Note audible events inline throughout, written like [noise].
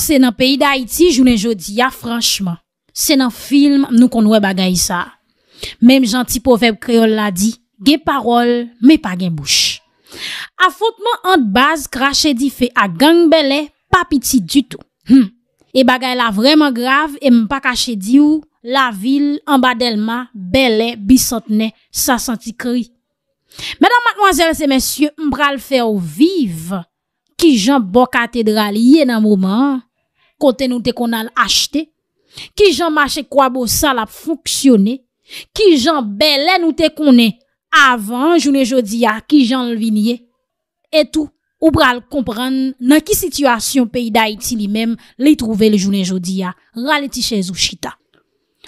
Se nan peyi da Haiti, jounen jodi, ya franchman, se nan film, nou konwe bagay sa. Mem janti poveb kreol la di, ge parol, me pa gen bouch. Afotman ant baz, krashe di fe a gang bele, pa piti du tou. Hmm. E bagay la vreman grav, e mpa kache di ou, la vil, anba del ma, bele, bisotne, sa santi kri. kontè nou te kon al achte, ki jan mache kwa bo sal ap foksyone, ki jan belen nou te konen avan jounen jodia ki jan lvinye, etou ou pral kompran nan ki situasyon peyi da iti li menm li trouve le jounen jodia, raleti chez ou chita.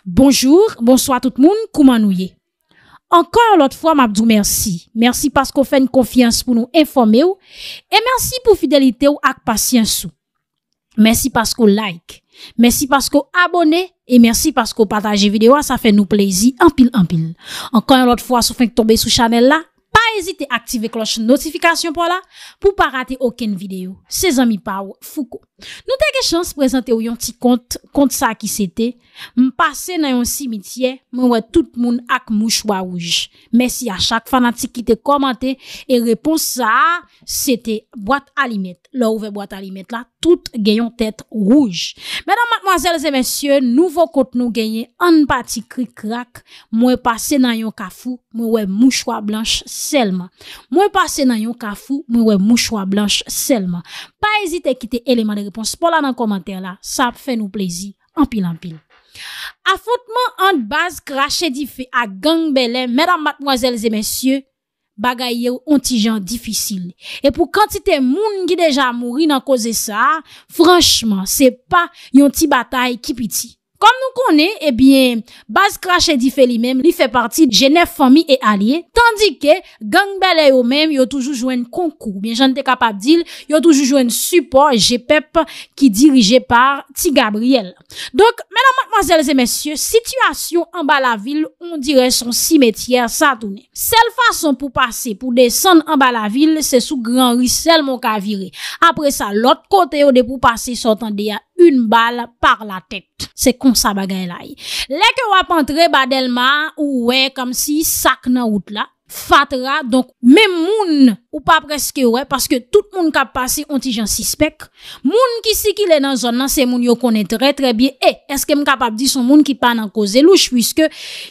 Bonjour, bonsoit tout moun, kouman nou ye. Ankon lot fwa mabdou mersi, mersi paskou fè n konfians pou nou enfome ou, e mersi pou fidelite ou ak pasyens ou. Merci parce que like, merci parce que abonnez et merci parce que partagez vidéo, ça fait nous plaisir en pile en pile. Encore une autre fois, vous faites tomber sous Chanel là, hésite aktive kloche notifikasyon pou la pou pa rate oken videyo. Se zan mi pa wou, fou ko. Nou teke chans prezante ou yon ti kont, kont sa ki sete, mpase nan yon simitye, mwen wè tout moun ak mouch wawouj. Mèsi a chak fanatik ki te komante, e repons sa, sete boate alimet, lò ouve boate alimet la, tout genyon tèt rouj. Mèdam, mwazèl, zè mèsyè, nouvo kont nou genyen, an pati krik krak, mwen pase nan yon kafou Mwen wè mouchwa blanche selman Mwen pase nan yon kafou Mwen wè mouchwa blanche selman Pa ezite kite eleman de repons Pola nan komantè la Sa ap fè nou plezi Anpil anpil Afotman anbaz Grache di fe A gang belè Mèdam matmwazèl zè mèsyè Bagayè ou ontijan difisil E pou kantite moun Gideja mouri nan koze sa Franchman Se pa yon ti batay Kipiti Kom nou konè, ebyen, Baz Krashe di fè li mèm, li fè parti de Genève Famille et Alliè. Tandikè, Gangbele yo mèm, yo toujou jouen konkou. Bien, jan te kapap dil, yo toujou jouen support GPEP ki dirije par Ti Gabriel. Donk, menan mwazèl zè mèsyè, situasyon an bala vil, on dire son simetriè sa toune. Sel fason pou pase, pou desen an bala vil, se sou gran risel mwen ka vire. Apre sa, lot kote yo de pou pase, son tende ya. Un bal par la tete. Se kon sa bagay la. Le ke wap antre badel ma. Ou wey kom si sak nan wout la. fatra, donk, men moun ou pa preske wè, paske tout moun kap pase, onti jan sispek, moun ki si ki lè nan zon nan, se moun yo konen tre, tre bie, e, eh, eske m kapap di son moun ki pa nan koze louj, pwiske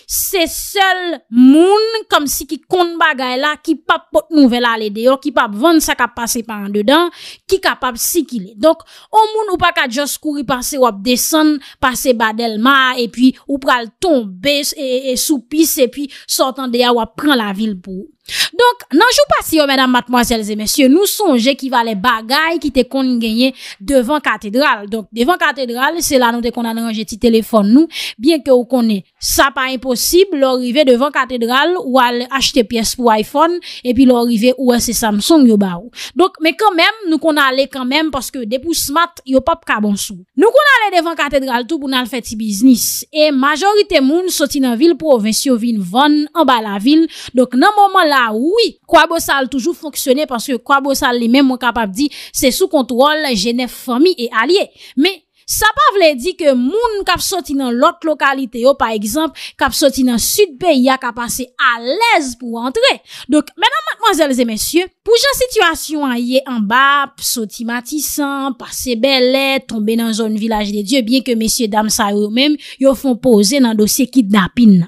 se sel moun kom si ki kont bagay la, ki pap pot nouvel ale deyo, oh, ki pap vand sa kap pase par an dedan, ki kapap si ki lè, donk, on moun ou pa ka jos kouri pase, wap desen, pase badel ma, epi, ou pral tombe, e, e, sou pis, epi, sortan deya, wap pran la vil قلبه Donk nanjou pasi yo menan matmoazelze Mesye nou sonje ki va le bagay Ki te kon genye devan katedral Donk devan katedral se la nou te kon anranje Ti telefon nou Bien ke ou kon ne sa pa imposib Lo rive devan katedral ou al achete Pyes pou iPhone e pi lo rive Ou ase Samsung yo ba ou Donk me kon men nou kon ale kan men Paske depou smat yo pap kabonsou Nou kon ale devan katedral tout pou nan fe ti biznis E majorite moun soti nan vil Provencio vin van An ba la vil donk nan mouman la woui, Kwa Bo Sal toujou fonksyonè paske Kwa Bo Sal li men mwen kapap di se sou kontrol jenef fami e alye. Me, sa pa vle di ke moun kap soti nan lot lokalite yo, pa ekzamp, kap soti nan sudbe, ya kapase alèz pou antre. Dok, menan mwenzèlze mèsyè, pou jan situasyon a ye anbap, soti matisan, pase belè, tombe nan zon vilaj de Diyo, bien ke mèsyè dam sa yo mèm, yo fon pose nan dosye ki dapin.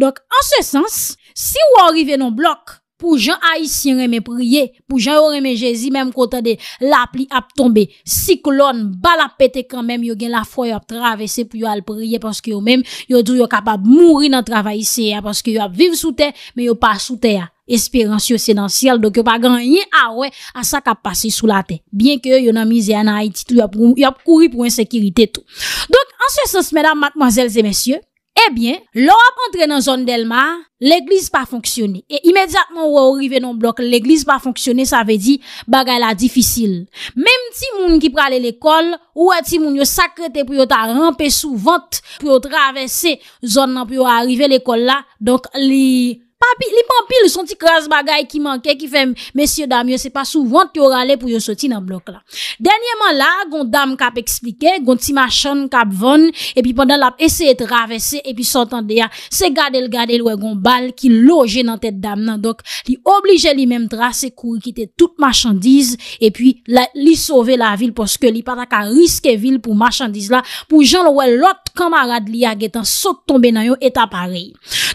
Dok, an se sens, si wou orive non blok, Pou jan a yisi yon reme priye, pou jan yon reme jezi, mem konta de la pli ap tombe, siklon, bal ap pete kan mem, yo gen la foy ap travese pou yo al priye, ponske yo mem, yo dwi yo kapab mouri nan travayise, ya ponske yo ap viv sou te, men yo pa sou te ya, esperansyo senansyal, dok yo pa ganyen a we, a sa kap pase sou la te. Bien ke yo yon amize an a iti, yo ap kouri pou ensekirite tou. Dok, ansesans, medan, matmazel, zemensye, Ebyen, lor ak entre nan zon del ma, l'eglis pa fonksyoni. E imediatman wè ou rive nan blok, l'eglis pa fonksyoni, sa ve di bagay la difisil. Mem ti moun ki prale l'ekol, wè ti moun yo sakrete pou yo ta rampe sou vant pou yo travesse zon nan pou yo arrive l'ekol la, donk li... li pampil son ti kras bagay ki manke ki fem, mesye dam, yo se pa souvant yo rale pou yo soti nan blok la denyeman la, gon dam kap eksplike gon ti machan kap von epi pandan la ese etravesse epi sotan deya, se gade l gade l we gon bal ki loje nan tet dam nan dok, li oblije li menm dra se kou ki te tout machandise epi li sove la vil poske li pata ka riske vil pou machandise la pou jan l we lot kamarade li agetan sot tombe nan yo etapare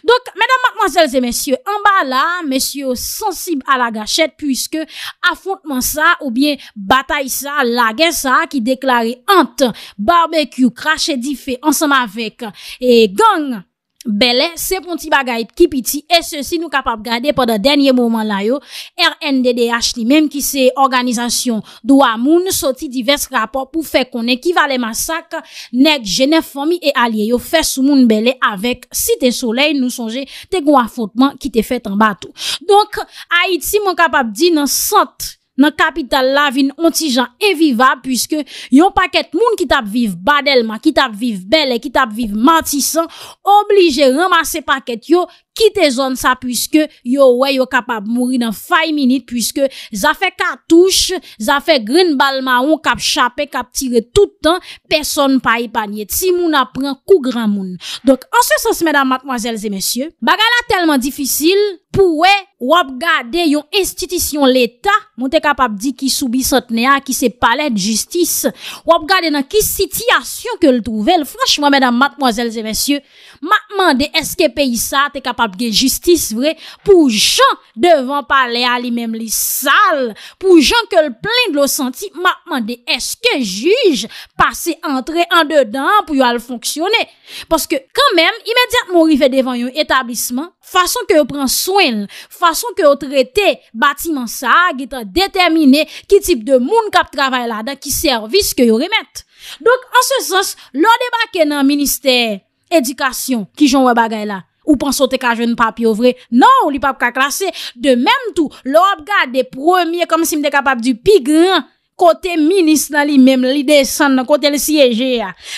dok, medan matmazel zeme monsye en bas la, monsye sensib a la gachet, pwiske afontman sa ou bien batay sa la gen sa ki deklari hant, barbekyu, krashe di fe ansam avek, e gong Bele, seponti bagayip ki piti e se si nou kapap gade pa da denye mouman la yo, RNDDH li menm ki se organizasyon doua moun, soti divers rapop pou fe konen ki vale masak nek jene fomi e alye yo fe sou moun bele avek si te soley nou sonje te gwa fotman ki te fet an batou. Donk, a iti moun kapap di nan sant nan kapital la vin ontijan evivab, pwiske yon paket moun ki tap viv badelman, ki tap viv bele, ki tap viv mantisan, oblige ramase paket yon kite zon sa pwiske yo wè yo kapap mouri nan fay minit pwiske zafè katouche, zafè gren balman ou kap chapè kap tire toutan, person pa yi panye. Ti moun apren kou gran moun. Donk ansè sens mèdam matmwazèl zè mèsyè, bagala telman difisil pou wè wap gade yon institisyon l'Etat, moun te kapap di ki soubi sotnea, ki se palej justice, wap gade nan ki sityasyon ke l'trouve, l'fwèch mèdam matmwazèl zè mèsyè, matman de eskepe yi sa, te kapap apge justice vre pou jan devan pale a li mem li sal, pou jan ke l plen glosanti makman de eske juj pase entre an dedan pou yo al fonksyone. Paske kan men, imediat mou rive devan yon etablisman, fason ke yo pran swen, fason ke yo trete batiman sa, git a detemine ki tip de moun kap travay la da ki servis ke yo remet. Donk an se sens, lode baken nan minister edikasyon ki jon wabagay la, Ou pan sote ka jen pap yo vre? Non, li pap ka klasè. De menm tou, lop gade de premier kom si m de kapap du pigren kote minis nan li menm li desan nan kote le siyeje.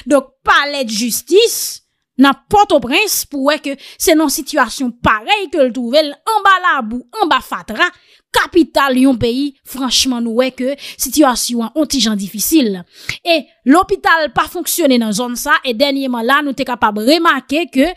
Dok, pale de justice, nan pote o prens pou wè ke se nan situasyon parey ke l touvel an ba lab ou an ba fatra, kapital yon peyi, franchman nou wè ke situasyon anti-jan difisil. E l'opital pa founksyonnen nan zon sa e denye man la nou te kapab remake ke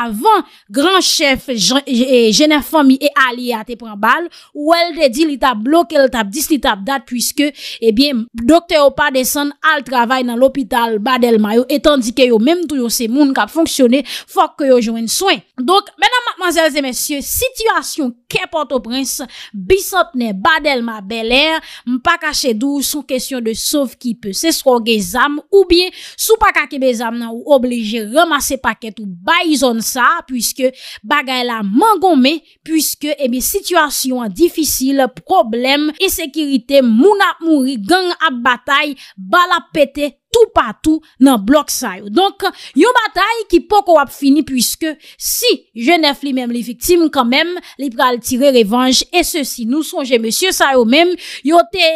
avan gran chef jenè fòmi e ali a te pran bal, ou el de di li tap blok el tap, dis li tap dat pwiske, e bie, dokte yo pa desen al travay nan l'opital badelma yo, etan di ke yo menm tou yo se moun kap founksyonnen, fòk ke yo jouen souen. Donk, menan manzèlze mèsyè situasyon ke porto prins bisot ne badelma belè, mpa kache dou sou kèsyon de sov ki pwese srogèz Ou bien sou pa kake bezam nan ou obleje remase paket ou bayzon sa Pwiske bagay la man gome Pwiske ebe eh situasyon an difisil, problem, esekirite, moun ap mouri, gang ap batay Bal ap pete tou patou nan blok sa yo Donk yo batay ki poko wap fini pwiske si jenef li menm li fiktim kan menm Li pral tire revanj e se si nou sonje monsye sa yo menm Yo te...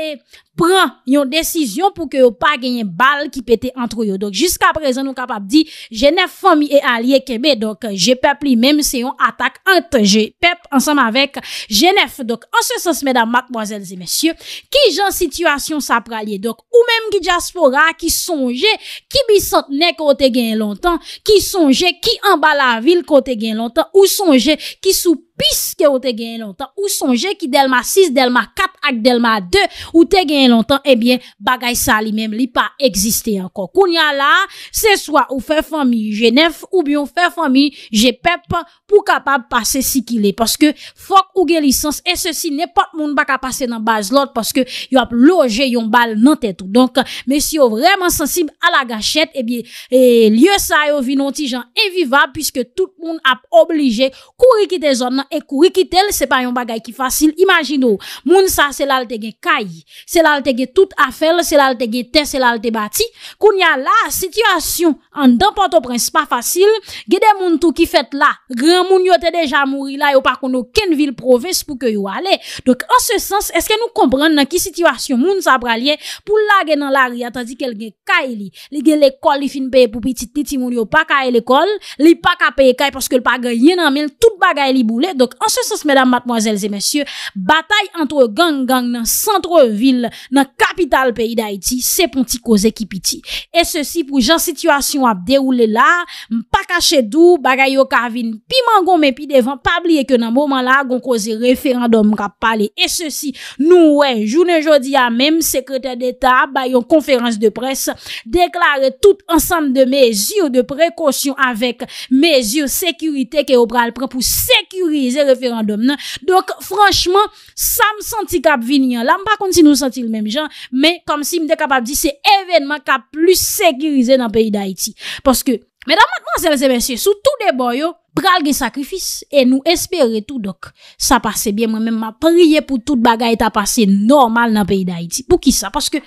Pren yon desisyon pou ke yo pa genyen bal ki pete antro yo. Donk, jiska prezen nou kapap di, jenef fami e a liye kebe, donk, jepep li menm se yon atak antre jepep, ansanm avek jenef. Donk, ansen sasmedan, makboazelze mesyou, ki jan situasyon sa pralye, donk, ou menm ki jaspora ki sonje, ki bisant ne kote genyen lontan, ki sonje ki anba la vil kote genyen lontan, ou sonje ki sou pete, Piske ou te genye lontan Ou sonje ki delma 6, delma 4 ak delma 2 Ou te genye lontan Ebyen bagay sa li mem li pa eksiste anko Koun ya la Se swa ou fe fami jenef Ou byon fe fami jepep e Pou kapab pase si ki le Paske fok ou gen lisans E se si nepot moun baka pase nan baz lot Paske yo ap loje yon bal nan tetou Donk me si yo vreman sensib A la gachet Ebyen e liyo sa yo vinonti jan evivab Piske tout moun ap oblije Kouri kite zon nan E kou rikitel Se pa yon bagay ki fasil Imagino Moun sa selal te gen kay Selal te gen tout afel Selal te gen ten Selal te bati Koun ya la Sityasyon An dampato prens Pa fasil Gede moun tou ki fet la Gran moun yo te deja mouri la Yo pakoun nou ken vil proves Pou ke yo ale Dok an se sens Eske nou kompran nan ki sityasyon Moun sa pralye Pou la gen nan la ri Atan di ke l gen kay li Li gen le kol Li fin peye pou pitit Niti moun yo pa kaye le kol Li pa ka peye kay Paske l pa gen yen anmel Tout bagay li boule Donc en ce sens, mesdames, mademoiselles et messieurs Bataille entre gang-gang Nan centre-ville, nan kapital Pays d'Haïti, se pon ti koze kipiti Et ceci pou jan situasyon A deroule la, mpa kache dou Bagay yo kavin, pi mangon Men pi devan, pabliye ke nan mwoman la Gon koze referandom rap pale Et ceci, nou wè, jounen jodi A mèm, sekretè d'Etat, bayon Konferans de pres, deklare Tout ansam de mèjir de prekosyon Avèk mèjir sekurite Kè yo pral prè pou sekuri lese referandum nan. Dok, franchman, sa m senti kap vini an. La m pa konti nou senti l mèm jan, mè kom si m de kap ap di se evenman kap plus sekirize nan peyi da iti. Poske, mèdamatman, zèl zè, mèsyè, sou tout de boyo, pral gen sakrifis, e nou espere tout dok. Sa pase bie, mèm m a priye pou tout bagay ta pase normal nan peyi da iti. Pou ki sa? Poske,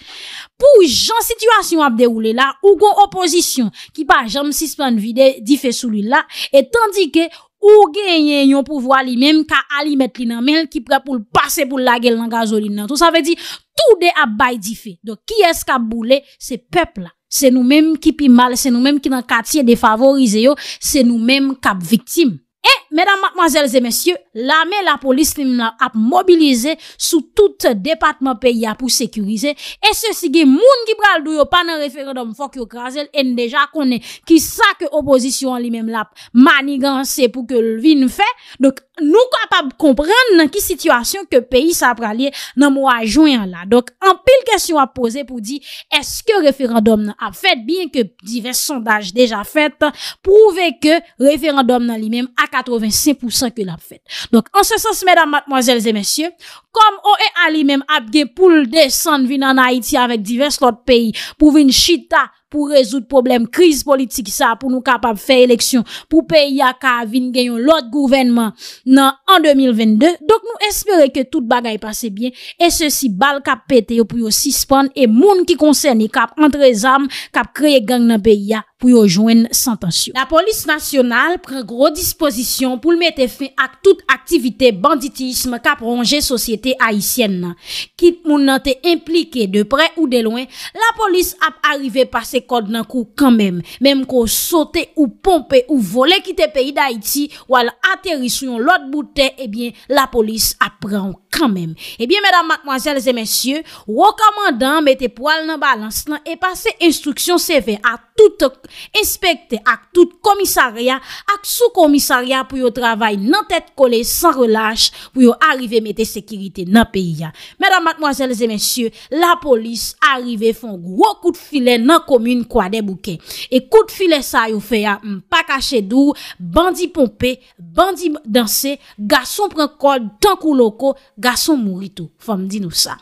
pou jan situasyon ap deroule la, ou kon oposisyon, ki pa jan m sispan vide, di fe sou li la, e tandike, Ou genye yon pou vwa li menm ka alimet li nan menm ki pre pou l'pase pou lage l nan gazolin nan. Tout sa ve di, tout de abay di fe. Do ki es ka boule se pepl la? Se nou menm ki pi mal, se nou menm ki nan katye defavorize yo, se nou menm kap viktim. Eh! Mèdam matmazèl zè mèsyè, la mè la polis li mè ap mobilize sou tout depatman peyi ap pou sekurize. E se si gen moun ki pral dou yo pa nan referandom fok yo krasel en deja konen ki sa ke oposisyon li mèm ap manigan se pou ke lvin fè. Nou kapap komprende nan ki situasyon ke peyi sa pralye nan mwa jounan la. An pil kesyon ap pose pou di eske referandom ap fèt bin ke divers sondaj deja fèt, prouve ke referandom nan li mèm a 80 c'est pour ça que la fête. Donc, en ce sens, mesdames, mademoiselles et messieurs, comme on est allé même à Poul de Saint-Vinan-Haïti avec diverses autres pays pour venir chita, pour résoudre problèmes, crise politique, ça, pour nous capables de faire l'élection, pour pays qui viennent gagner l'autre gouvernement en 2022, donc nous espérons que tout le bagage passe bien, et ceci, balle qui a pété, qui a suspensé, et monde qui concerne, qui a entrezame, qui a créé gang dans le pays, pou yo jwen san tansyon. La polis nasyonal pren gro disposisyon pou l mette fen ak tout aktivite banditisme kap rongen sosyete Haitienne nan. Kit moun nan te implike de pre ou de loin, la polis ap arrive pase kod nan kou kanmem. Mem ko sote ou pompe ou vole kite peyi da Haiti ou al ateris ou yon lot bouten, eh ebyen, la polis ap pran kanmem. Ebyen, eh medan matmwazel zemensye, wakamandan mette poal nan balans nan e pase instruksyon seve at toute inspektè ak toute komisarya ak sou komisarya pou yo travay nan tèt kole san relaj pou yo arrive metè sekirite nan peyi ya. Mèdam matmoazèl zè mèsyè, la polis arrive fon gwo kout filè nan komün kwa de bouke. E kout filè sa yo fè ya, mpaka chèdou, bandi pompe, bandi danse, gason pren kòd, tankou loko, gason mwritou fòm di nou sa.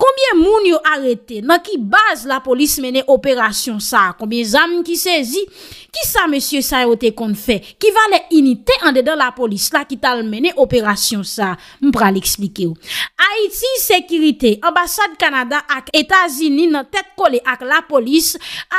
Kombien moun yo arete nan ki baz la polis menè operasyon sa, kombien zanpè ki se zi, ki sa monsye sa yo te kon fe, ki va le inite an dedan la polis la ki tal mene operasyon sa, m pra li eksplike yo. Haiti, Sekirite, ambasade Kanada ak Etasini nan tek kole ak la polis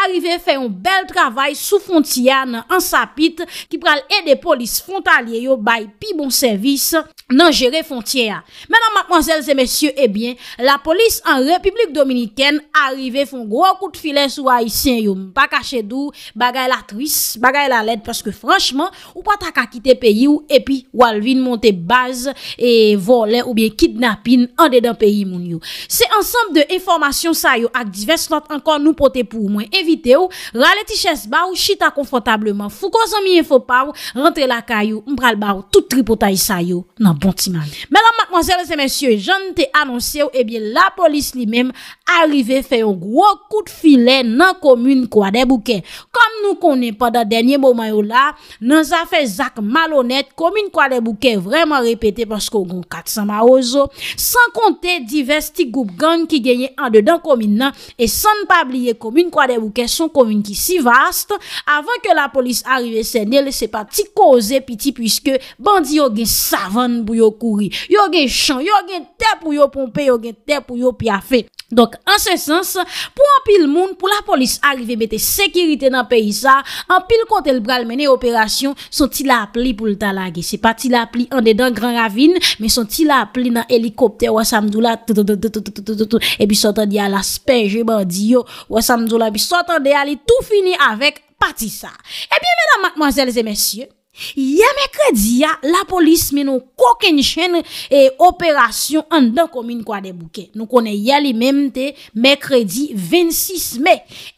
arive fe yon bel travay sou fontia nan ansapit ki pra li ede polis frontalye yo bay pi bon servis nan jere fontia. Menan makman zelze monsye, ebyen, eh la polis an Republik Dominiken arive fon gro kout file sou Haitien yo, m pa kache Che dou bagay la tris, bagay la led Paske franchman, ou pa ta ka kite Peyi ou, epi ou alvin monte Baz e volen ou bien Kidnapin an de dan peyi moun yo Se ansanp de informasyon sa yo Ak divers lot ankon nou pote pou mwen Evite ou, rale tiches ba ou Chita konfotableman, fukosan miye fopaw Rante la kayo, mpral ba ou Tout tripotay sa yo, nan bon ti man Menan makmanzele se mensyo, jan te Anonsye ou, ebyen la polis li mem Arrive feyo gwo kout File nan komyun kwa debou Kom nou konen pa da denye mouman yo la, nan zafè Zak malonèt, komine kwa de bouke vreman repete pasko goun 400 ma ozo, san konte divers ti goup gang ki genye an de dan komine nan, e san pa bliye komine kwa de bouke son komine ki si vast, avan ke la polis arrive senye, lese pa ti koze piti pwiske bandi yo gen savane bou yo kouri, yo gen chan, yo gen te pou yo pompe, yo gen te pou yo pyafe. Donk ansesans, pou an pil moun, pou la polis arrive mette sekirite nan peyisa, an pil kontel bral menye operasyon, son ti la ap li pou l talage. Se pati la ap li an dedan gran ravine, men son ti la ap li nan helikopter waz samdou la, tout tout tout tout tout tout tout, e bi sotan di ala spenje bandi yo, waz samdou la, bi sotan di ali tout fini avek pati sa. E eh bi menan manzelze mensyen. Ya Mekredi ya, la polis menon koken chenre e operasyon an dan komine kwa debouke. Nou konen ya li memte Mekredi 26 eh me.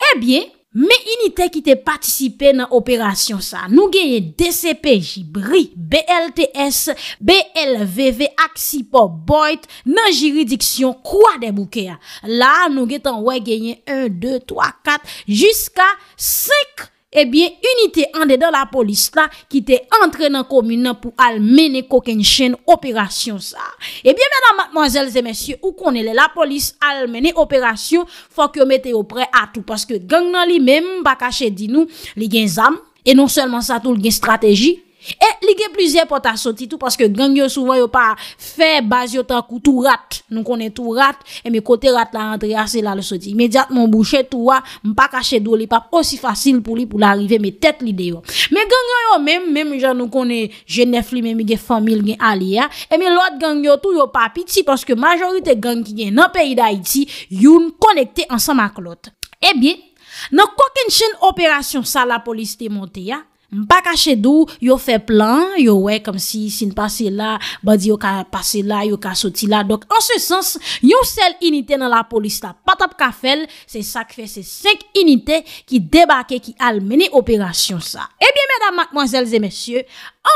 Ebyen, men inite ki te patisipe nan operasyon sa. Nou genye DCP, Jibri, BLTS, BLVV, Aksipo, Boit nan jiridiksyon kwa debouke ya. La nou genye 1, 2, 3, 4, jiska 5 operasyon. Ebyen, eh unitè an de de la polis la Ki te antre nan komina pou al mene koken chen operasyon sa Ebyen, eh madame, mademoiselles et messieurs Ou konen le la polis al mene operasyon Fok yo mette yo pre atou Paske gang nan li men bakache di nou Li gen zam E non selman sa tout gen strategi E li gen plize pou ta soti tout Paske gangyo souvan yo pa feb Bazi yo ta kou tou rat Nou konen tou rat E me kote rat la rentre ya se la le soti Imediat moun bouchet tou wa Mpa kache do li pap Osi fasil pou li pou la rive me tet li deyo Me gangyo yo menm Menm jan nou konen jenef li menm Ge famil gen ali ya E me lot gangyo tou yo pa piti Paske majorite gang ki gen nan peri da iti Youn konekte ansan mak lot E eh bi Nan kwa ken chen operasyon sa la polis te monte ya Mpa ka chedou, yo fe plan, yo wey kom si sin pase la, badi yo ka pase la, yo ka soti la. Dok, an se sens, yo sel inite nan la polis ta patap ka fel, se sak fe se sek inite ki debake ki almeni operasyon sa. Ebyen, eh medan, manzelze, mesye,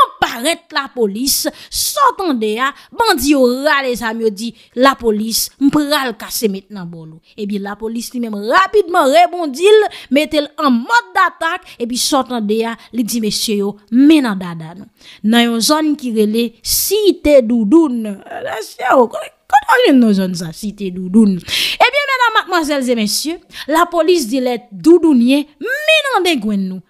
Anparet la polis, sotan deya, bandi yo rale zami yo di, la polis mpral kase met nan bon nou. Ebi la polis li menm rapidman rebondil, metel an mod datak, epi sotan deya li di mesye yo menandadan. Nan yon zon ki rele, site doudoun. La sè yo, oh, konen konen yon zon sa, site doudoun. Ebi menan makmanzelze mesye, la polis di let doudounye menande gwen nou.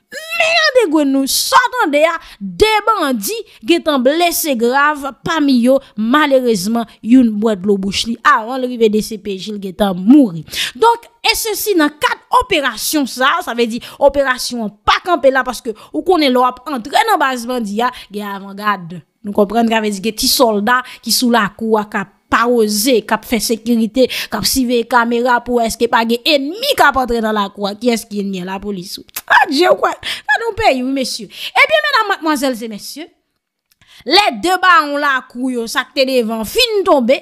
gwen nou sa tan de ya deban di ge tan blese grav pa mi yo malerezman yon bwad lo bouch li. Aran le rive de sepejil ge tan mouri. Donk esesi nan kat operasyon sa, sa ve di operasyon pa kampe la paske ou konen lo ap entrenan bazman di ya ge avan gad. Nou komprendre ave di ge ti soldat ki sou la kou akap Kap fè sekirite, kap sive kamera pou eske page enmi kap antre nan la kwa Ki eske enmi an la polisou Adjè ah, wè, fè nou pey mwen mèsyou Ebyè menan mwazèl zè mèsyou Lè deba an la kouyo sakte devan fin tombe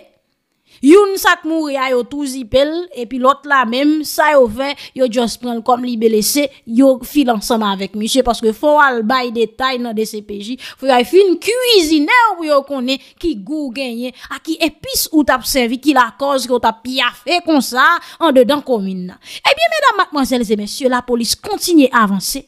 Youn sak mou re a yo touzi pel, epi lot la men, sa yo ven, yo jons prenl kom libe lesse, yo fil ansama avèk, mishè, paske fò al bay detay nan DCPJ, fò yon fin kuizine wou yo konen, ki gou genyen, a ki epis ou tap servik, ki la koz, ki ou tap piafè kon sa, an dedan komine nan. Ebyen, mèdam, mèdaman, zèl zè, mèsyè, la polis kontinye avansè,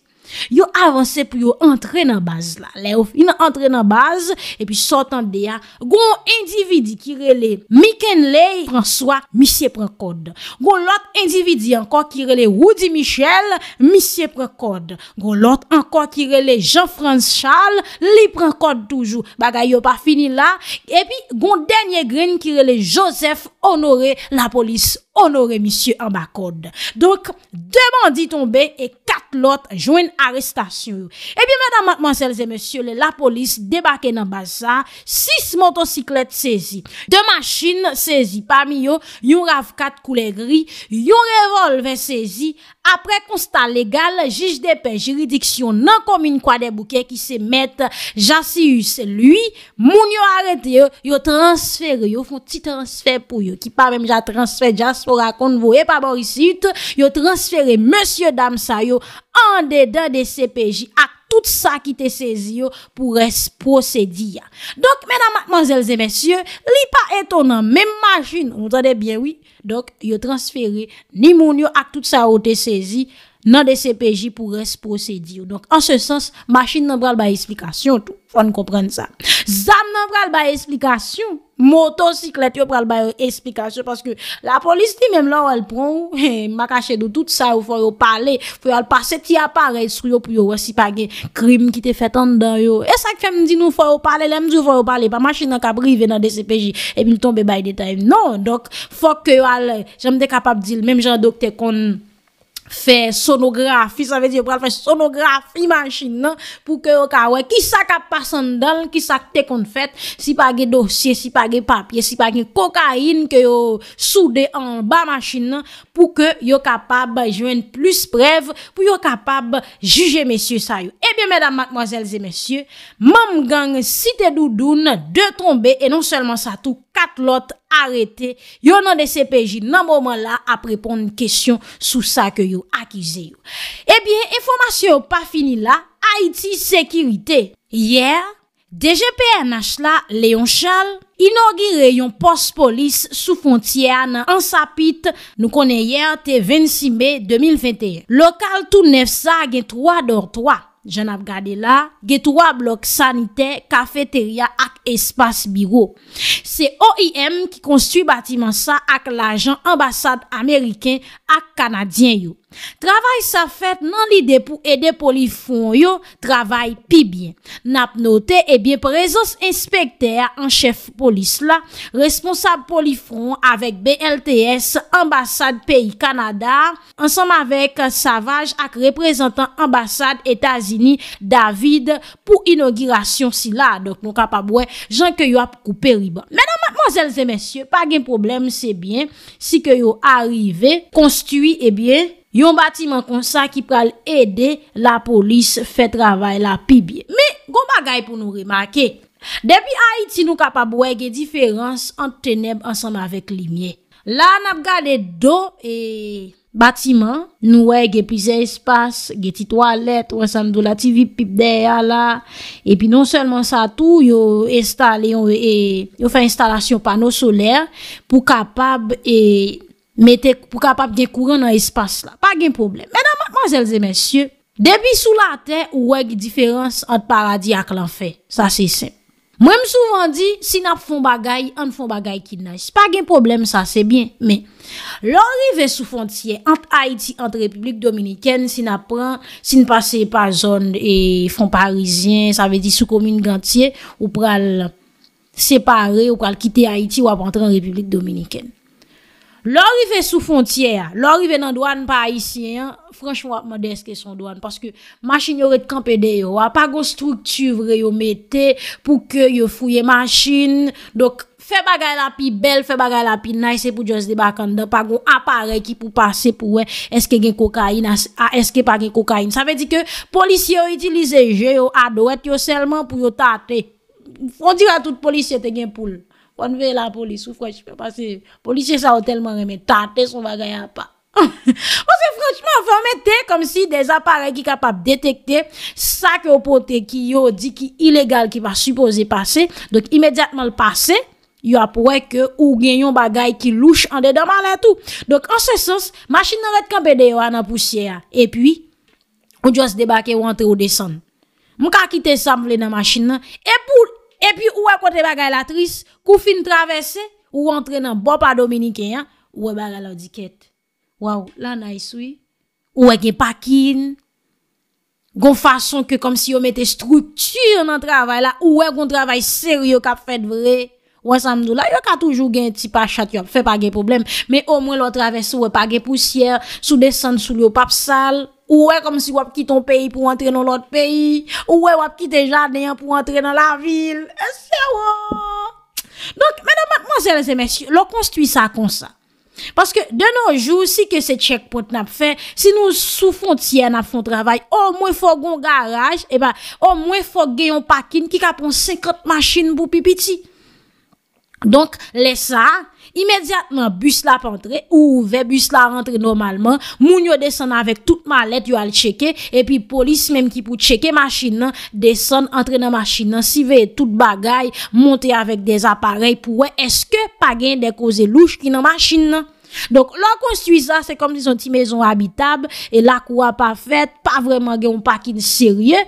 Yo avanse pou yo antre nan baz la. Le ouf, yon antre nan baz, epi sotan deya, goun individi kirele Mikenley François, misye pren kode. Goun lot individi anko kirele Woody Michel, misye pren kode. Goun lot anko kirele Jean-François Charles, li pren kode toujou. Baga yo pa fini la. Epi goun denye gren kirele Joseph Honoré, la polis Honoré, misye anba kode. Donk, deman ditonbe, e kat, lot jwen arrestasyon. E eh bi mwen a mwen selze monsye, la polis debake nan basa, 6 motosiklet sezi, 2 maschine sezi, pami yo, yon rav 4 koule gri, yon revolve sezi, apre konsta legal, jij depen jiridiksyon nan komine kwa debouke ki se met jasi yus. Lui, moun yo arete yo, yo transfer yo, foun ti transfer pou yo, ki pa mwen jatransfer jas pou rakon nou e pa boris yut, yo transfer e monsye dam sa yo an de dan de CPJ ak tout sa ki te sezi yo pou res posedi ya. Donk mena manzelze mensyo, li pa etonan, men majin, moun zade bien, oui, donk yo transfere ni moun yo ak tout sa ou te sezi nan de CPJ pou res posedi yo. Donk an se sens, majin nan bral ba esplikasyon tout. On komprende sa. Zam nan pral baye esplikasyon, motosiklet yo pral baye esplikasyon, paske la polis ti menm la ou al prou, makache do tout sa ou foy ou pale, foy ou al pase ti apare, sryo pou yo wasi page, krim ki te fetan dan yo. E sak fem di nou foy ou pale, lem di ou foy ou pale, pa machin nan kabri, venan de CPJ, e bin ton bebay detay. Non, dok, fok yo al, jem de kapap di, menm jan dokte kon, Fè sonografi, sa ve di yo pral fè sonografi machin nan pou ke yo ka wè. Ki sa ka pa san dan, ki sa te kon fèt, si pa ge dosye, si pa ge papye, si pa ge kokain ke yo soude an ba machin nan. Pou ke yo kapab jwen plus prev, pou yo kapab juje mesye sa yo. Ebyen eh mèdam, mòzelze, mesye, mòm gang site doudoun de trombe e non selman sa touk. Kat lot, arete, yon an de CPJ nan mouman la ap repon n kestyon sou sa ke yon akize yon. Ebyen, informasyon pa fini la, Haiti, sekirite. Yer, DGPNH la, Leonchal, inogire yon post polis sou fontiyan an sapit nou konen yer te 26 me 2021. Lokal tou nef sa gen 3-3-3. Gen ap gade la, ge 3 blok sanite, kafeteria ak espas biro. Se OIM ki konstu batiman sa ak l'ajan ambasade Amerike ak kanadyen yo. Travay sa fèt nan lide pou ede polifron yo, travay pi bien. Nap note, ebyen prezons inspekter an chef polis la, responsab polifron avèk BLTS, ambasad peyi Kanada, ansam avèk savaj ak reprezentant ambasad Etasini, David, pou inogirasyon si la. Dok nou kapabwe, jank yo ap koupè riban. Mè nan matmazèl zè mèsyè, pa gen problem sebyen, si ke yo arive konstantin, tuyi e eh bie yon batiman kon sa ki pral ede la polis fe travay la pi bie. Me, goma gay pou nou remake. Depi Haiti nou kapab wège diferans ant teneb ansam avèk limye. La nap gade do e batiman nou wège pize espas, geti toalet, wènsam do la tv pip deyala, epi non selman sa tou yo installe yo fè instalasyon pano solèr pou kapab e Mè te pou kapap dekouran nan espas la. Pa gen problem. Mè nan manjèlze mèsyè, debi sou la te, wèk diferans ant paradis ak lan fè. Sa se sem. Mwen m souvan di, si nap fon bagay, an fon bagay ki nan. Si pa gen problem sa, se bien. Mè, lò rive sou fon tiè, ant Haiti, ant Republik Dominikèn, si nap pran, si n'pasey pa zon, e fon Parisien, sa ve di sou komine gantye, ou pral separe, ou pral kite Haiti, ou ap antre an Republik Dominikèn. Lor ive sou fontyer, lor ive nan douan pa isi, franschou ap modez ke son douan, paske masin yo ret kampede yo, apago struktu vre yo mette pou ke yo fouye masin, dok fe bagay la pi bel, fe bagay la pi naye, se pou jose debakanda, apago apare ki pou pase pou we, eske gen kokain, ah, eske pa gen kokain. Sa ve di ke polisye yo itilize je yo adouet yo selman pou yo tate, on dir a tout polisye te gen poul. Wan ve la polis ou fwè jpe pase Polisè sa ou telman remè Tate son bagay apap Ou se franchman fwè metè Kom si de apare ki kapap detekte Sa ki ou pote ki yo di ki Ilegal ki va suppose pase Dok imediatman le pase Yo apwè ke ou gen yon bagay ki louche An de daman la tout Dok an se sens, machin nan ret kan bedè yo an apousye ya E pi Ou jwa se debake ou antre ou desen Mwen ka kite samvle nan machin nan E pou E pi ouwe kote bagay la tris, kou fin travese, ouwe antre nan bopa dominiken ya, ouwe bagay la odiket. Ouwe la naisoui, e ouwe gen pakin, gon fason ke kom si yo mette strouture nan travay la, ouwe gon travay seryo kap fet vreye. Wè samdou la, yò ka toujou gen ti pa chat yòp, fè pa gen problem, mè o mwen lò travesse wè pa gen pousyèr, sou descend sou lò pap sal, ou wè kom si wè ki ton peyi pou antre nan lòt peyi, ou wè wè ki te janen pou antre nan la vil. Ese wè! Donk, mè nan mwazèlèzè mèsy, lò konstuit sa kon sa. Paske, de nou jò, si ke se tchèk pot nap fè, si nou sou fon tsyè na fon travay, o mwen fò goun garaj, e ba, o mwen fò gen yon pakin ki ka pon 50 machin pou pipiti. Donk lesa, imediatman bus la pa entre, ouve bus la entre normalman, moun yo desen avek tout malet yo al cheke, epi polis menm ki pou cheke machin nan, desen entre nan machin nan, si vey tout bagay, monte avek de aparey pou wey eske pa gen de koze louch ki nan machin nan. Donk lakon stuisa, se kom di zon ti mezon habitab, e lakou a pa fet, pa vreman gen ou pakin serye,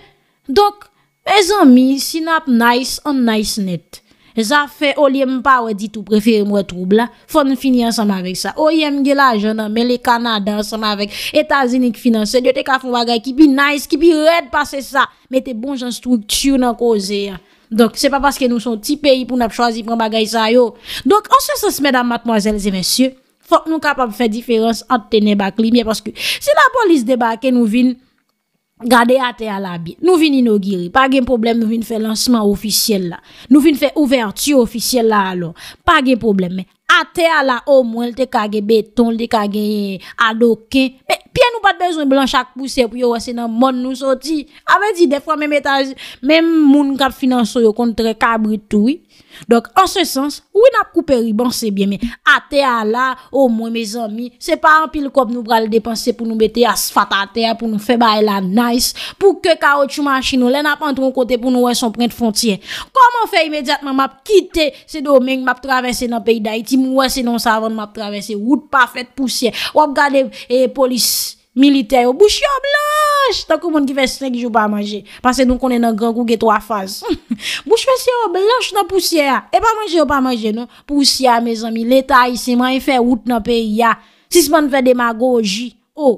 donk e zon mi sinap nice an nice net. Zafè, o lièm pa wè dit ou preferi mwè troub la, fò nou fini ansanm avèk sa. O lièm gè la jè nan, mè le Kanada ansanm avèk, Etasini kfinansè, dè te ka fò mwè gè ki bi nice, ki bi red pasè sa, mè te bon jan stouk tchou nan koze ya. Donk, se pa paske nou son ti peyi pou nou ap chwazi mwè mwè gè isa yo. Donk, ansan se se mè dam matmoazèl zè mensyè, fò nou kapap fè diferans antene bak li, mè paske se la polis deba ke nou vin... Gade ate ala bi, nou vini nou giri, pa gen problem nou vini fè lansman ofisyel la, nou vini fè ouverti ofisyel la alon, pa gen problem men, ate ala o mwen lte kage beton, lte kage adoke, men piye nou pat bezwen blan chak puse pou yo wase nan mon nou soti, avè di defwa men metaj, men moun kap finanso yo kontre kabri toui. Donk, an se sens, wè nap koupè riban se biemen Ate a la, o mwen me zanmi Se pa an pil kop nou bral depanse pou nou bete asfata atea Pou nou febaye la nais Pou ke kao tchouman chino Lè nap antron kote pou nou wè son prent fontyen Koman fe imediatman map kite se domen Map travese nan peyi da iti Mwen se non savon map travese Wout pa fèt pousyen Wop gade eh, polis milite yo Bouchi yo blan Takou moun ki fè srenk jou pa manje. Pase nou konen nan gran kouge to a faz. Bouch fè sè yo blanche nan poussè ya. E pa manje yo pa manje nou. Poussè ya me zami. Le ta a yisi. Mwen yon fè wout nan peyi ya. Sis moun fè demago oji. O.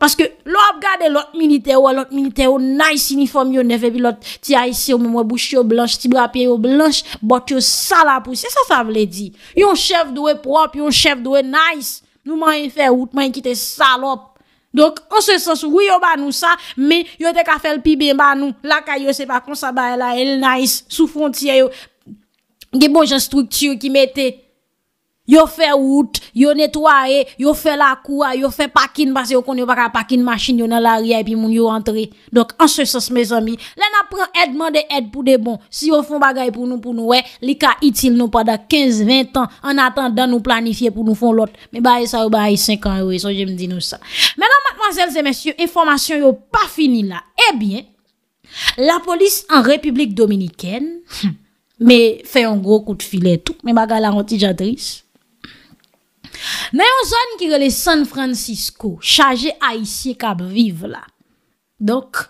Paske lò ap gade lot minite yo. Lot minite yo nice uniform yon. Ne fè bi lot ti a yisi. Mwen mwen bouch yo blanche. Ti bra piyo blanche. Bote yo sal apoussè. Sa sa vle di. Yon chef dwe prop. Yon chef dwe nice. Nou mwen yon fè wout. Mwen y Donk, an se sens wiyo ban nou sa, me yote ka fel pibe ban nou, lakay yo se pa konsa baye la el nais, sou frontye yo, ge bonjen struktiyo ki mette, Yo fè wout, yo netware, yo fè la kouwa, yo fè pakine basè yo kon yo baka pakine masjine yo nan la ria e pi moun yo rentre. Dok, ansè sòs mè zami. Lè na pren edman de ed pou de bon. Si yo fè bagay pou nou pou nou wè, li ka itil nou pa da 15-20 an an atan dan nou planifiye pou nou fè lòt. Mè baye sa ou baye 5 an wè, so jè mè di nou sa. Mè nan matman zèl zè mèsyo, informasyon yo pa fini eh la. Ebyen, [laughs] la polis an republik dominiken, mè fè yon gro kout filè tou, mè bagay la roti jatris. Nan yon zon ki rele San Francisco, chaje Aisyen kap vive la. Dok,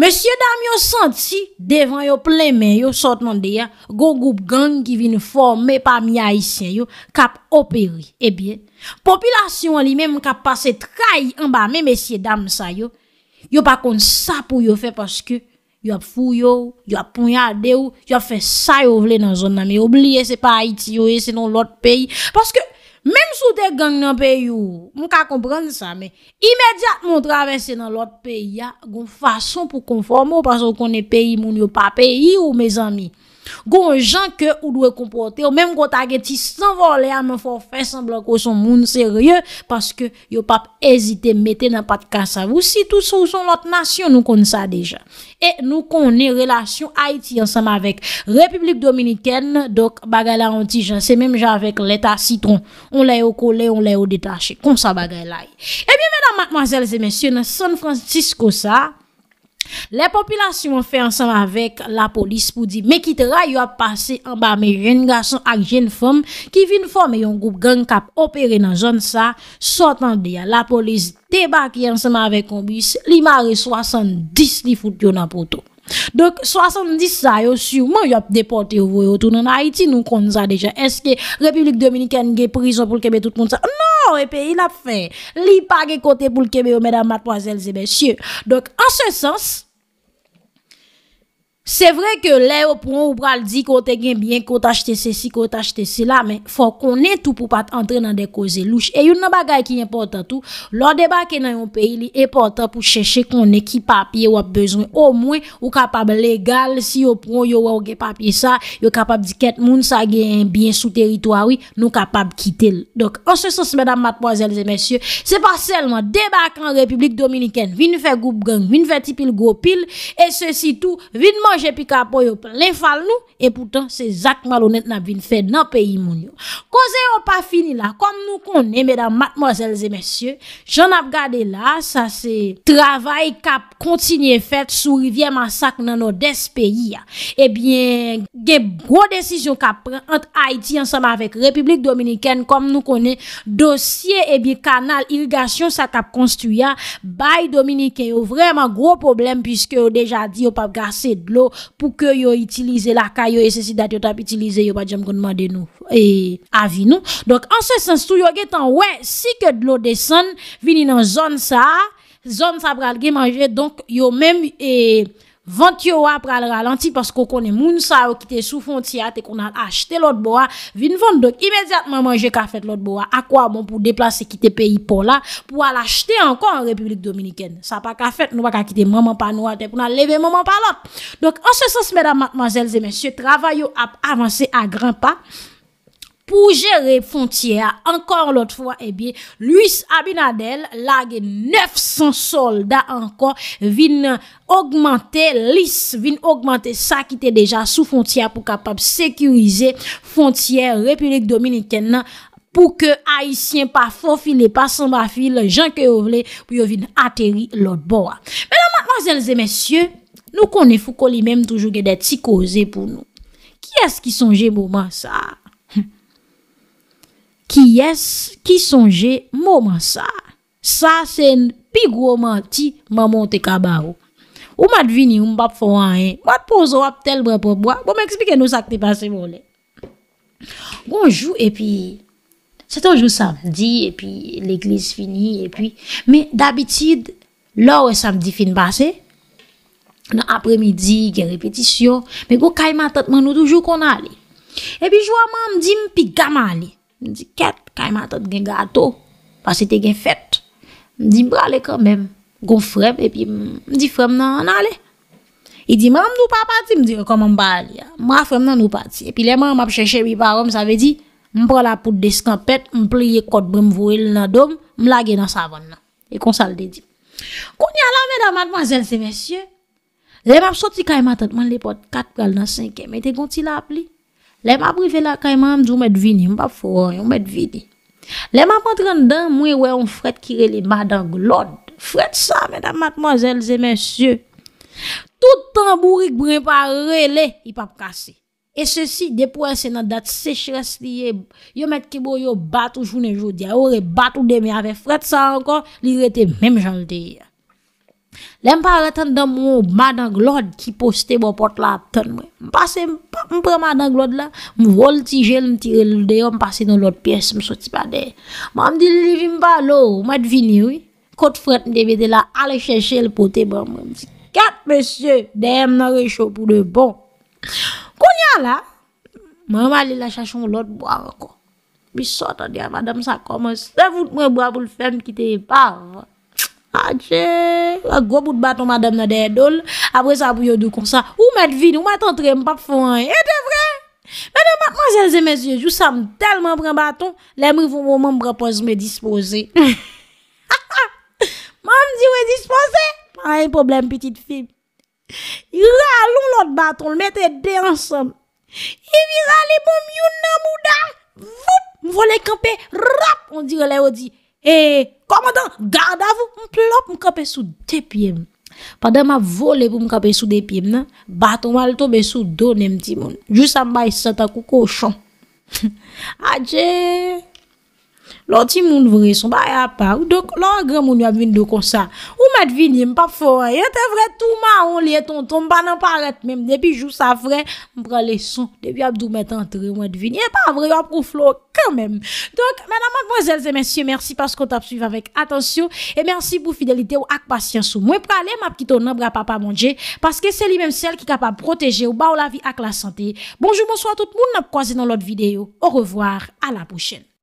mesye dam yon senti, devan yon plemen, yon sortman de ya, go group gang ki vine forme pa mi Aisyen yon, kap operi. Ebyen, eh popilasyon li menm kap pase trai en ba me mesye dam sa yon, yon pa kon sa pou yon fe paske yon ap fuyo, yon ap ponyade yon, yon ap fe sa yon vle nan zon nan me. Obliye se pa Aisyen yon, e se non lot peyi. Paske, Mem sou de gang nan peyi ou, mou ka kompren sa men, imediat moun travese nan lot peyi ya, goun fason pou konforme ou, pasou konen peyi moun yo pa peyi ou, me zami. Gon jan ke ou dwe komprote, ou menm kon ta gen ti san volè a men fò fè san blokò son moun serye, paske yo pap ezite mette nan pat kas avousi, tout sa ou son lot nasyon nou kon sa dejan. E nou kon ne relasyon Haiti ansam avek Republik Dominikèn, dok bagay la anti jan, se menm jan avek l'Etat Citron, on lè yo kole, on lè yo detache, kon sa bagay la. E bien mèdame, mademoiselles et messieurs, nan San Francisco sa, E le populasyon fè ansem avèk la polis pou di me kitera yo ap pase anba me ren gason ak jen fòm ki vin fòm e yon goup gang kap operè nan zon sa sotan de ya la polis debak yon ansem avèk konbis li mare 70 li fout yon apotou. Dok 70 sa yo sou Mwen yop depote ou vwe yo Tou nan Haiti nou kon za dejan Eske Republik Dominikène ge prison pou l'Kembe tout moun sa Non epè il ap fè Li pa ge kote pou l'Kembe yo Mèdame, mademoiselle, zèbè, sè Dok an se sens Se vre ke le ou proun ou pral di kont e gen bien, kont achete se si, kont achete se la men, fon konen tou pou pat entre nan de koze louch. E yon nan bagay ki importan tou, lor debake nan yon peyi li, importan pou cheshe konen ki papye wap bezon. Ou mwen ou kapab legal, si ou proun yo waw gen papye sa, yo kapab di ket moun sa gen bien sou teritory nou kapab kite l. Dok, an se sens medan matmoazelze mesye, se pa selman, debake an Republik Dominiken vin fe goup gang, vin fe tipil goupil e se si tou, vinman jepi kapo yo pen le fal nou e poutan se zak malonet na vin fèd nan peyi moun yo. Koze yo pa fini la, kom nou konen, medan matmozèl zè mèsyè, jen ap gade la sa se travay kap kontinye fèt sou rivye masak nan nou des peyi ya. Ebyen, eh ge bro desisyon kap pren ant Haiti ansama vek Republik Dominikèn, kom nou konen dosye ebi eh kanal ilgasyon sa tap konstuyan, bay Dominikèn yo vreman gro problem piske yo deja di yo pa gase dlo pou ke yo itilize la ka yo e se si dat yo tap itilize yo pa jam konmande nou e avi nou. Donk an se sens tou yo getan we si ke lo desen vini nan zon sa zon sa pral ge manje donk yo menm e 20 yo ap pral ralenti paskou konen moun sa ou kite sou fon tia te konan achete lot bo a. Vin von dok imediatman manje ka fet lot bo a akwa bon pou deplase kite peyi po la pou al achete ankon an republik dominiken. Sa pa ka fet nou wak a kite maman pa nou a te konan leve maman pa lot. Dok ansesans mèdam matman zèl zè mèsyè travay yo ap avanse a gran pa. Pou jere fontyer, ankon lot fwa, ebi, luis Abinadel lage 900 solda ankon vin augmente lis, vin augmente sa ki te deja sou fontyer pou kapap sekurize fontyer Republik Dominikennan pou ke Haitien pa fofile, pa samba file, janko yo vle pou yo vin ateri lot bo a. Men anman, vanselze, men sye, nou konen fou kon li men toujou gen de ti koze pou nou. Ki as ki sonje bouman sa a? Ki yes, ki sonje, mouman sa. Sa sen pi grouman ti maman te kaba ou. Ou mwen vini ou mwen bap foun an, mwen poun zo ap tel brepon mwen, mwen mwen eksplike nou sa ki te pase moun le. Goun jou epi, se ton jou samdi epi, l'eklis fini epi, me d'abitid lor e samdi fin base. Nan apre midi, gen repetisyon, me goun kay matatman nou toujou kon a li. Epi jou a man mdim pi gama a li. M di, ket, kay matot gen gato, pas ete gen fet. M di, m brale kon men, gon frem, e pi m di frem nan anale. E di, m an nou pa pati, m di, e, kon man bari ya, m ra frem nan nou pati. E pi le man m ap cheshe bi barom, sa ve di, m pral apout de skampet, m pliye kot brem vorel nan dom, m lage nan savon nan. E konsal de di. Koun ya la, medan madman, zel se men sye, le man ap soti kay matot, man le pot kat pral nan synke, me e te konti la ap li. Le ma prive la kayman amdou mwen vini, mwen pa fwo, yon mwen vini. Le ma pantran dan, mwen we yon fred kirele ma dan glod. Fred sa, mena matmazelze, mensyo. Toutan bourik brin pa rele, yon pap kase. E se si depwese nan dat se chres liye, yon met kibo yon batou jounen joudia, yon batou deme avè fred sa ankon, li rete mwen janteye. Lèm pa reten dan mwen o madan glod ki poste bo pot la aten mwen. Mwen pase, mwen pre madan glod la, mwen vol ti jel, mwen tire loudè, mwen pase nou lot piyes, mwen soti pa dey. Mwen amdi li vim pa lò, mwen advini wè. Kote fret mwen devide la, ale chèche l potè bo mwen mwen. Kep mèsyè, dey mnen rechò pou de bon. Koun ya la, mwen amali la chèche nou lot bo arko. Bi sot an diya madan sa komos, devout mwen bo apol fèm ki te par an. Ache, la gwo bout baton madame nan de edol, apres apou yo dou konsa, ou mette vin, ou mette antre, mpap fwen, ete vre? Mene bat, manjelze mesye, jou sam telman pran [laughs] baton, le mri vou mwen mbrapoz me dispose. Mwen mdi we dispose? A, yon probleme, petite fi. Yon raloun lot baton, l mette de ansan. Yon vira li bom yon namouda, vop, mvone kampe, rap, on dire le o di, ee. Eh, Pwa mwen dan, gada voun, mplop, mka pesou depyem. Pwa dan ma vole pou mka pesou depyem nan, baton wale to pesou donen mti moun. Jousan bay sata koukoushan. Adje! Loti moun vre son ba e ap pa. Ou dok la an gen moun yo ap vin do kon sa. Ou mèd vini m pa foye. Te vre tou ma ou liye ton ton. M pa nan paret mèm. Depi jou sa vre m prele son. Depi ap dou mèd antre mèd vini. E pa vre yo ap pou flo kèmèm. Dok mena mèk vwazèlze mèsyè. Mèrsi paskou tap suiv avèk. Atensyo. E mèrsi pou fidelite ou ak pasyansou. Mwen prele m ap kito nan bra pa pa mwondje. Paske se li mèm sel ki kap ap proteje ou ba ou la vi ak la sante. Bonjou monsou a